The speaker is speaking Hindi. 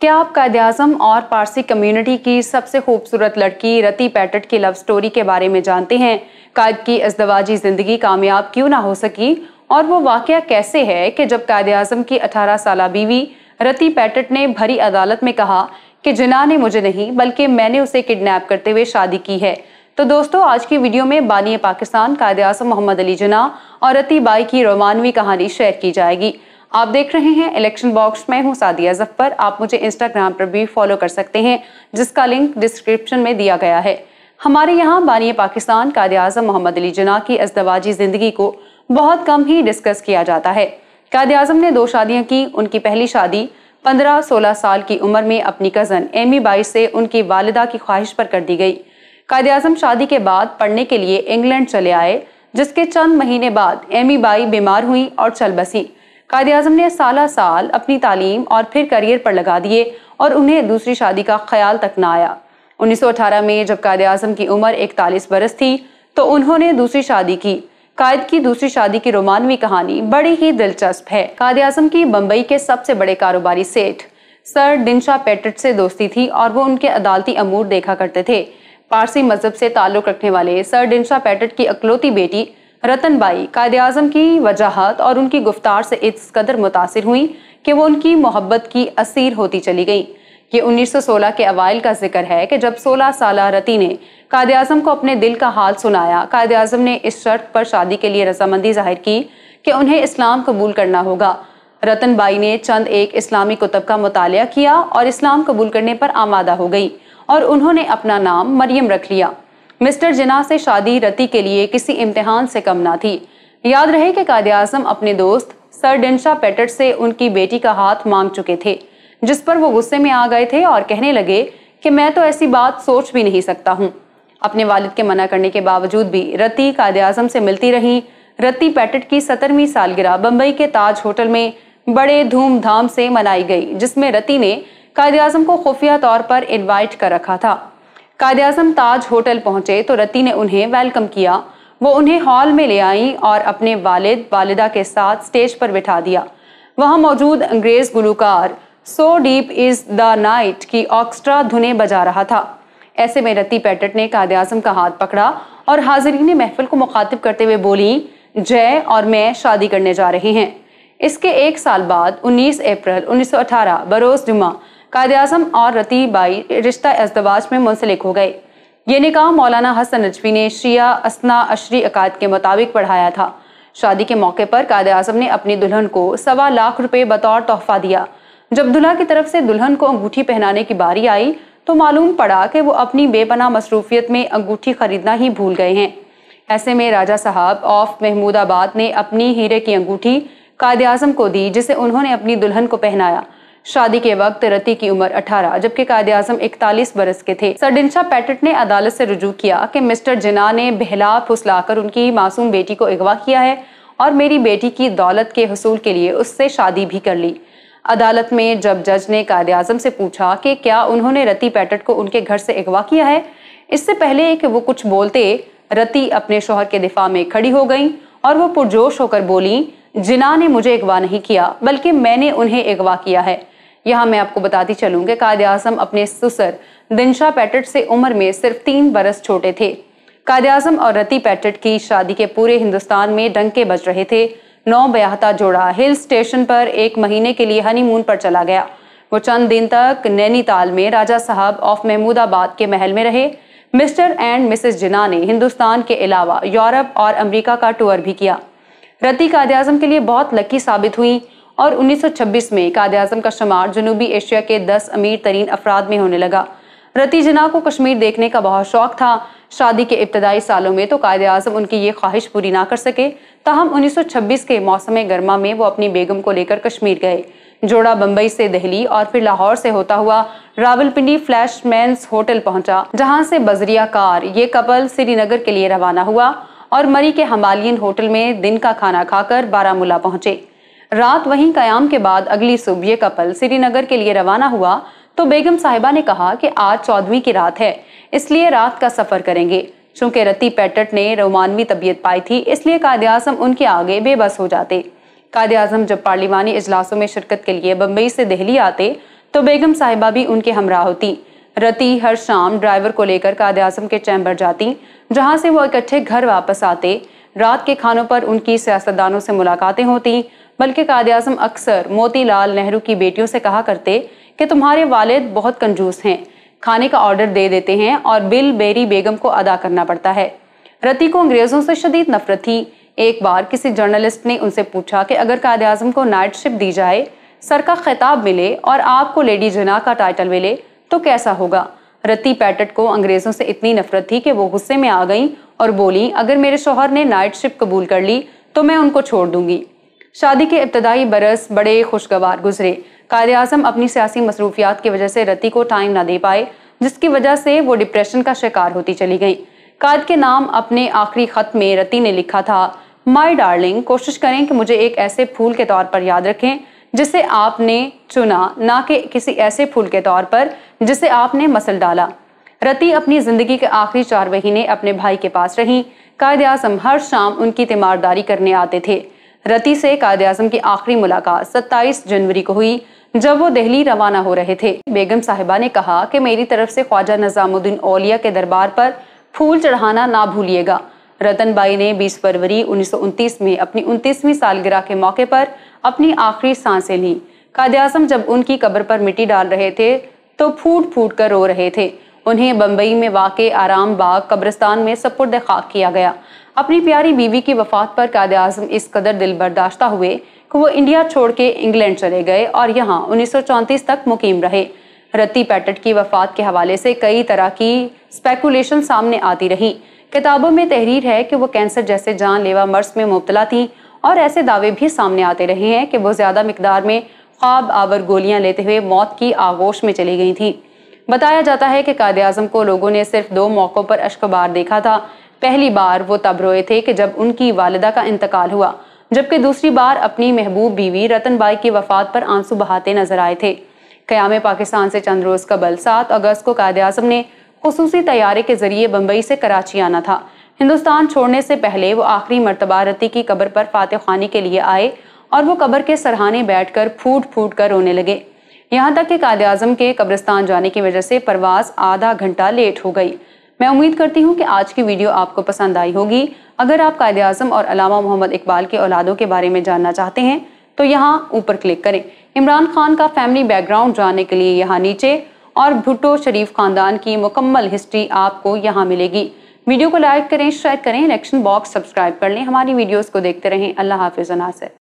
क्या आप कैद आजम और पारसी कम्युनिटी की सबसे खूबसूरत लड़की रति पैटट की लव स्टोरी के बारे में जानते हैं कायद की अजदवाजी ज़िंदगी कामयाब क्यों ना हो सकी और वो वाक़ कैसे है कि जब कायद अजम की 18 साल बीवी रति पैटट ने भरी अदालत में कहा कि जिना ने मुझे नहीं बल्कि मैंने उसे किडनैप करते हुए शादी की है तो दोस्तों आज की वीडियो में बानिय पाकिस्तान कायद आजम मोहम्मद अली जना और रति बाई की रोमानवी कहानी शेयर की जाएगी आप देख रहे हैं इलेक्शन बॉक्स मैं हूं सादिया जफर आप मुझे इंस्टाग्राम पर भी फॉलो कर सकते हैं जिसका लिंक डिस्क्रिप्शन में दिया गया है हमारे यहाँ बानिय पाकिस्तान कायद अजम मोहम्मद अली जना की अजदवाजी ज़िंदगी को बहुत कम ही डिस्कस किया जाता है कायद अजम ने दो शादियाँ की उनकी पहली शादी पंद्रह सोलह साल की उम्र में अपनी कज़न एमी बाई से उनकी वालदा की ख्वाहिश पर कर दी गई कायद अजम शादी के बाद पढ़ने के लिए इंग्लैंड चले आए जिसके चंद महीने बाद एमी बाई बीमार हुई और चल बसी कायद अजम ने साल साल अपनी तालीम और फिर करियर पर लगा दिए और उन्हें दूसरी शादी का ख्याल तक ना आया 1918 में जब कायद अजम की उम्र इकतालीस बरस थी तो उन्होंने दूसरी शादी की कायद की दूसरी शादी की रोमानवी कहानी बड़ी ही दिलचस्प है कायद अजम की बम्बई के सबसे बड़े कारोबारी सेठ सर डिनशा पेटट से दोस्ती थी और वो उनके अदालती अमूर देखा करते थे पारसी मजहब से ताल्लुक़ रखने वाले सर डिनशा पैटट की अकलौती बेटी रतनबाई कायद अजम की वजाहत और उनकी गुफ्तार से इस कदर मुतासर हुई कि वो उनकी मोहब्बत की असीर होती चली गई ये 1916 के अवाइल का जिक्र है कि जब 16 साल रति ने कायद अजम को अपने दिल का हाल सुनाया कायद अजम ने इस शर्त पर शादी के लिए रजामंदी जाहिर की कि उन्हें इस्लाम कबूल करना होगा रतन बाई ने चंद एक इस्लामी कुतब का मताल किया और इस्लाम कबूल करने पर आमादा हो गई और उन्होंने अपना नाम मरियम रख लिया मिस्टर जिना से शादी रति के लिए किसी इम्तिहान से कम ना थी याद रहे कि कायद आजम अपने दोस्त सर डेंशा पेटर से उनकी बेटी का हाथ मांग चुके थे जिस पर वो गुस्से में आ गए थे और कहने लगे कि मैं तो ऐसी बात सोच भी नहीं सकता हूँ अपने वालिद के मना करने के बावजूद भी रति कायद आजम से मिलती रही रति पैटट की सत्तरवीं सालगिरह बम्बई के ताज होटल में बड़े धूमधाम से मनाई गई जिसमें रति ने कायद आजम को खुफिया तौर पर इन्वाइट कर रखा था कायद ताज होटल पहुंचे तो रति ने उन्हें वेलकम किया वो उन्हें हॉल में ले आई और अपने वालिद वालिदा के साथ स्टेज पर बिठा दिया वहाँ मौजूद अंग्रेज़ गुलूकार so deep is the night की ऑक्स्ट्रा धुने बजा रहा था ऐसे में रति पैटट ने कायद का हाथ पकड़ा और हाजरीन महफिल को मुखातिब करते हुए बोली जय और मैं शादी करने जा रहे हैं इसके एक साल बाद 19 अप्रैल 1918 बरोस जुमा कायद अजम और रती बाई रिश्ता अजदवाज में मुंसलिक हो गए ये निकाह मौलाना हसन नजवी ने शिया असना अशरी अकाद के मुताबिक पढ़ाया था शादी के मौके पर कायद अजम ने अपनी दुल्हन को सवा लाख रुपए बतौर तोहफा दिया जब दुल्हा की तरफ से दुल्हन को अंगूठी पहनाने की बारी आई तो मालूम पड़ा कि वो अपनी बेपना मसरूफियत में अंगूठी खरीदना ही भूल गए हैं ऐसे में राजा साहब ऑफ महमूदाबाद ने अपनी हीरे की अंगूठी कायद अजम को दी जिसे उन्होंने अपनी दुल्हन को पहनाया शादी के वक्त रति की उम्र 18 जबकि कायद आजम इकतालीस बरस के थे सरडिंशा पैटट ने अदालत से रुजू किया कि मिस्टर जिना ने बहला फुसलाकर उनकी मासूम बेटी को अगवा किया है और मेरी बेटी की दौलत के हसूल के लिए उससे शादी भी कर ली अदालत में जब जज ने कायद अजम से पूछा कि क्या उन्होंने रति पैटट को उनके घर से अगवा किया है इससे पहले कि वो कुछ बोलते रति अपने शोहर के दिफा में खड़ी हो गई और वो पुरजोश होकर बोली जिना ने मुझे अगवा नहीं किया बल्कि मैंने उन्हें अगवा किया है यहाँ मैं आपको बताती कि कायद अजम अपने सुसर दिनशा पैटट से उम्र में सिर्फ तीन बरस छोटे थे कायद अजम और रति पैटट की शादी के पूरे हिंदुस्तान में डंके बज रहे थे नौ ब्याहता जोड़ा हिल स्टेशन पर एक महीने के लिए हनीमून पर चला गया वो चंद दिन तक नैनीताल में राजा साहब ऑफ महमूदाबाद के महल में रहे मिस्टर एंड मिसेस जिना ने हिंदुस्तान के अलावा यूरोप और अमेरिका का टूर भी किया रति कायद अजम के लिए बहुत लकी साबित हुई और 1926 में काद आजम का शुमार जनूबी एशिया के 10 अमीर तरीन अफराद में होने लगा रती जना को कश्मीर देखने का बहुत शौक था शादी के इब्तदाई सालों में तो कायदे अजम उनकी ये ख्वाहिश पूरी ना कर सके ताहम 1926 के मौसम गर्मा में वो अपनी बेगम को लेकर कश्मीर गए जोड़ा बम्बई से दिल्ली और फिर लाहौर से होता हुआ रावलपिंडी फ्लैश मैं होटल पहुंचा जहां से बजरिया कार ये कपल श्रीनगर के लिए रवाना हुआ और मरी के हमालियन होटल में दिन का खाना खाकर बारामूला पहुंचे रात वहीं कयाम के बाद अगली सुबह ये कपल श्रीनगर के लिए रवाना हुआ तो बेगम साहिबा ने कहा कि आज चौदहवीं की रात है इसलिए रात का सफ़र करेंगे चूंकि रति पैटट ने रोमानवी तबीयत पाई थी इसलिए कायद आजम उनके आगे बेबस हो जाते कायद आजम जब पार्लिमानी इजलासों में शिरकत के लिए बम्बई से दिल्ली आते तो बेगम साहिबा भी उनके हमरा होती रति हर शाम ड्राइवर को लेकर कायद आजम के चैम्बर जाती जहाँ से वो इकट्ठे घर वापस आते रात के खानों पर उनकी सियासतदानों से मुलाकातें होती बल्कि काद अजम अक्सर मोतीलाल नेहरू की बेटियों से कहा करते कि तुम्हारे वालिद बहुत कंजूस हैं खाने का ऑर्डर दे देते हैं और बिल बेरी बेगम को अदा करना पड़ता है रति को अंग्रेज़ों से शदीद नफरत थी एक बार किसी जर्नलिस्ट ने उनसे पूछा कि अगर कायद अजम को शिप दी जाए सर का खिताब मिले और आपको लेडी जना का टाइटल मिले तो कैसा होगा रति पैटट को अंग्रेज़ों से इतनी नफरत थी कि वो गुस्से में आ गईं और बोली अगर मेरे शोहर ने नाइट शिप कबूल कर ली तो मैं उनको छोड़ दूंगी शादी के इब्तदाई बरस बड़े खुशगवार गुजरे कायद अजम अपनी सियासी मसरूफियात की वजह से रति को टाइम ना दे पाए जिसकी वजह से वो डिप्रेशन का शिकार होती चली गई कायद के नाम अपने आखिरी खत में रति ने लिखा था माई डार्लिंग कोशिश करें कि मुझे एक ऐसे फूल के तौर पर याद रखें जिसे आपने चुना ना कि किसी ऐसे फूल के तौर पर जिसे आपने मसल डाला रति अपनी ज़िंदगी के आखिरी चार महीने अपने भाई के पास रहीं कायद अजम हर शाम उनकी तीमारदारी करने आते थे रति से कायद आजम की आखिरी मुलाकात 27 जनवरी को हुई जब वो दिल्ली रवाना हो रहे थे बेगम साहिबा ने कहा कि मेरी तरफ से ख्वाजा निज़ामुद्दीन ओलिया के दरबार पर फूल चढ़ाना ना भूलिएगा रतनबाई ने 20 फरवरी उन्नीस में अपनी उनतीसवीं सालगिरह के मौके पर अपनी आखिरी सांसें ली कायद आजम जब उनकी कब्र पर मिट्टी डाल रहे थे तो फूट फूट कर रो रहे थे उन्हें बम्बई में वाक़ आराम बाग कब्रस्तान में सपुर्द खाक किया गया अपनी प्यारी बीवी की वफात पर कायद अजम इस कदर दिल बर्दाश्त हुए कि वो इंडिया छोड़ के इंग्लैंड चले गए और यहाँ उन्नीस तक मुकीम रहे रत्ती पैटट की वफात के हवाले से कई तरह की स्पेकुलेशन सामने आती रहीं किताबों में तहरीर है कि वो कैंसर जैसे जानलेवा मर्स में मुबतला थी और ऐसे दावे भी सामने आते रहे हैं कि वो ज़्यादा मकदार में ख्वाब आवर गोलियां लेते हुए मौत की आगोश में चली गई थी बताया जाता है कि कायद अजम को लोगों ने सिर्फ दो मौक़ों पर अशकबार देखा था पहली बार वो तब रोए थे कि जब उनकी वालदा का इंतकाल हुआ जबकि दूसरी बार अपनी महबूब बीवी रतन बाई की वफात पर आंसू बहाते नजर आए थे क्याम पाकिस्तान से चंद रोज़ कबल सात अगस्त को कायद अजम ने खसूसी तैयारे के जरिए बम्बई से कराची आना था हिंदुस्तान छोड़ने से पहले वो आखिरी मरतबा रती की कब्र पर फातह खानी के लिए आए और वो कब्र के सरहाने बैठ कर फूट फूट कर रोने लगे यहाँ तक कि कायद अजम के कब्रिस्तान जाने की वजह से परवाज़ आधा घंटा लेट हो गई मैं उम्मीद करती हूँ कि आज की वीडियो आपको पसंद आई होगी अगर आप कायद अजम और अलामा मोहम्मद इकबाल के औलादों के बारे में जानना चाहते हैं तो यहाँ ऊपर क्लिक करें इमरान खान का फैमिली बैकग्राउंड जानने के लिए यहाँ नीचे और भुट्टो शरीफ खानदान की मुकम्मल हिस्ट्री आपको यहाँ मिलेगी वीडियो को लाइक करें शेयर करें इलेक्शन बॉक्स सब्सक्राइब कर लें हमारी वीडियोस को देखते रहें अल्लाह हाफिज़ नासर